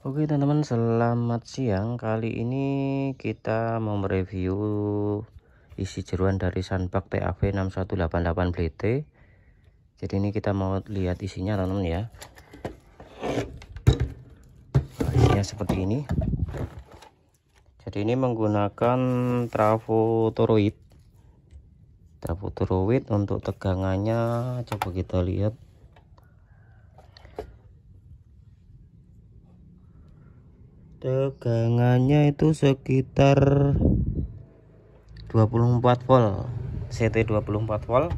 Oke teman-teman selamat siang kali ini kita mau mereview isi jeruan dari Sunpak TAV 6188 BT jadi ini kita mau lihat isinya teman-teman ya nah, isinya seperti ini jadi ini menggunakan trafo toroid trafo toroid untuk tegangannya coba kita lihat tegangannya itu sekitar 24 volt CT 24 volt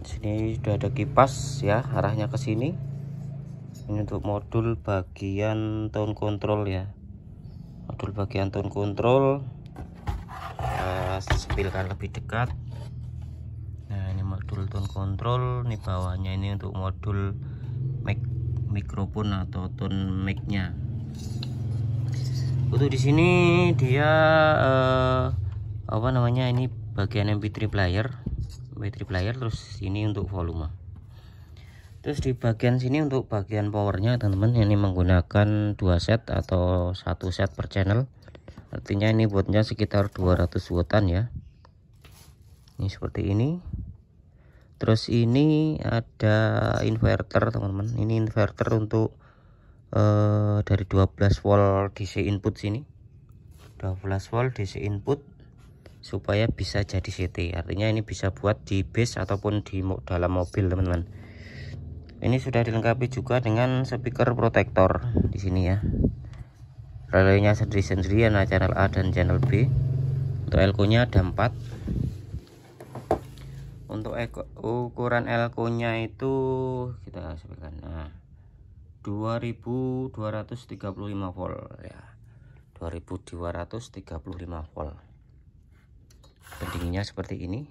sini sudah ada kipas ya arahnya ke sini ini untuk modul bagian tone control ya modul bagian tone control kita eh, sepilkan lebih dekat nah ini modul tone control ini bawahnya ini untuk modul mic mikrofon atau tone mic nya untuk di sini dia eh, apa namanya ini bagian mp3 player mp3 player terus ini untuk volume terus di bagian sini untuk bagian powernya teman-teman ini menggunakan dua set atau satu set per channel artinya ini buatnya sekitar 200 wattan ya ini seperti ini terus ini ada inverter teman-teman ini inverter untuk eh, dari 12 volt DC input sini 12 volt DC input supaya bisa jadi CT artinya ini bisa buat di base ataupun di dalam mobil teman-teman ini sudah dilengkapi juga dengan speaker protektor di sini ya relaynya sendiri-sendiri ya, Nah channel A dan channel B untuk elko nya ada 4 untuk ukuran elko nya itu kita sebutkan nah 2235 volt ya 2235 volt pendinginnya seperti ini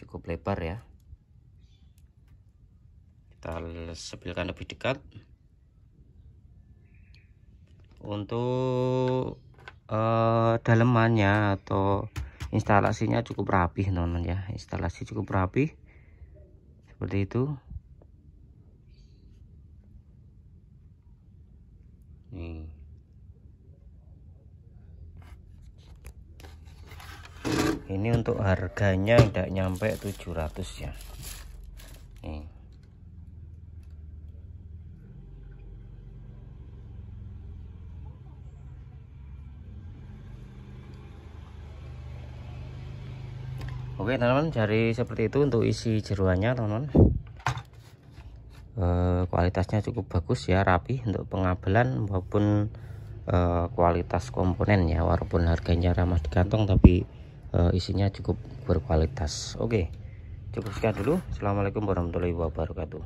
cukup lebar ya kita sebelkan lebih dekat untuk uh, dalemannya atau instalasinya cukup rapih teman-teman ya instalasi cukup rapih seperti itu nih hmm. ini untuk harganya tidak nyampe 700 ya nih Oke teman-teman, jari seperti itu untuk isi jeruannya teman-teman. Eh, kualitasnya cukup bagus ya rapi untuk pengabelan maupun eh, kualitas komponen ya walaupun harganya ramah di kantong tapi eh, isinya cukup berkualitas oke cukup sekian dulu assalamualaikum warahmatullahi wabarakatuh